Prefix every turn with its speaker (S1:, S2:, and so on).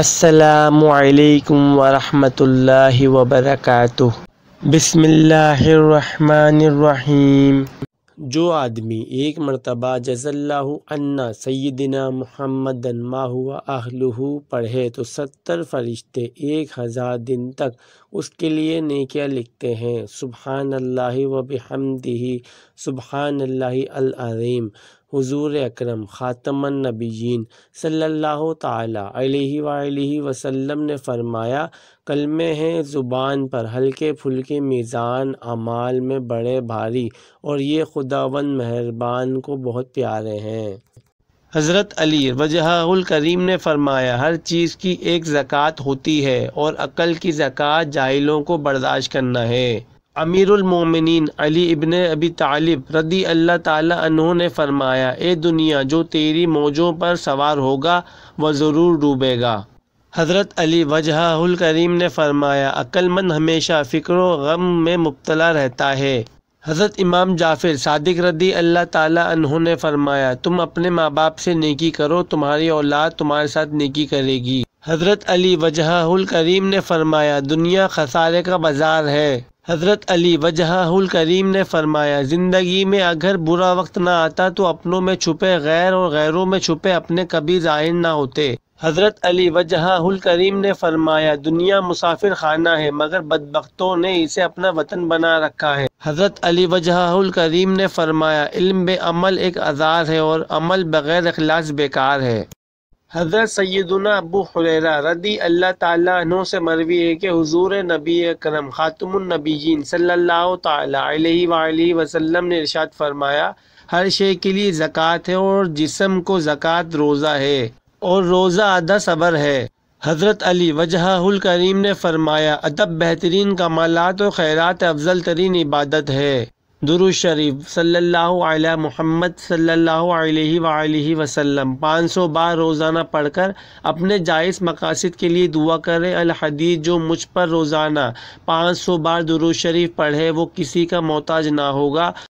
S1: السلام علیکم ورحمۃ اللہ وبرکاتہ بسم اللہ الرحمن الرحیم جو آدمی ایک مرتبہ جز اللہ عنّاء سیدنا محمد ما ہوا اہلہ پڑھے تو ستر فرشتے ایک ہزار دن تک اس کے لیے نیکیا لکھتے ہیں سبحان اللہ و بحمدہ سبحان اللہ العظیم حضور اکرم خاتم النبیین صلی اللہ تعالیٰ علیہ وآلہ وسلم نے فرمایا کلمے ہیں زبان پر ہلکے پھلکے میزان اعمال میں بڑے بھاری اور یہ خداون مہربان کو بہت پیارے ہیں حضرت علی وجہ الکریم نے فرمایا ہر چیز کی ایک زکوٰۃ ہوتی ہے اور عقل کی زکوٰۃ جائلوں کو برداشت کرنا ہے امیر المومنین علی ابن ابی طالب رضی اللہ تعالیٰ عنہ نے فرمایا اے دنیا جو تیری موجوں پر سوار ہوگا وہ ضرور ڈوبے گا حضرت علی وجہہ الکریم نے فرمایا عقل مند ہمیشہ فکر و غم میں مبتلا رہتا ہے حضرت امام جعفر صادق رضی اللہ تعالیٰ عنہ نے فرمایا تم اپنے ماں باپ سے نیکی کرو تمہاری اولاد تمہارے ساتھ نیکی کرے گی حضرت علی وجہہ الکریم نے فرمایا دنیا خسارے کا بازار ہے حضرت علی وجہ الکریم نے فرمایا زندگی میں اگر برا وقت نہ آتا تو اپنوں میں چھپے غیر اور غیروں میں چھپے اپنے کبھی ظاہر نہ ہوتے حضرت علی وجہ الکریم نے فرمایا دنیا مسافر خانہ ہے مگر بدبختوں نے اسے اپنا وطن بنا رکھا ہے حضرت علی وجہ الکریم نے فرمایا علم بے عمل ایک ازار ہے اور عمل بغیر اخلاص بیکار ہے حضرت سیدنا ابو حریرہ رضی اللہ تعالیٰ سے مروی ہے کہ حضور نبی اکرم خاتم النبیین صلی اللہ تعالیٰ علیہ وآلہ وسلم نے ارشاد فرمایا ہر شے کے لیے زکوٰۃ ہے اور جسم کو زکوٰۃ روزہ ہے اور روزہ آدھا صبر ہے حضرت علی وجہ الکریم نے فرمایا ادب بہترین کمالات اور خیرات افضل ترین عبادت ہے شریف صلی اللہ علیہ محمد صلی اللہ علیہ وآلہ وسلم پانچ سو بار روزانہ پڑھ کر اپنے جائز مقاصد کے لیے دعا کریں الحدیث جو مجھ پر روزانہ پانچ سو بار شریف پڑھے وہ کسی کا محتاج نہ ہوگا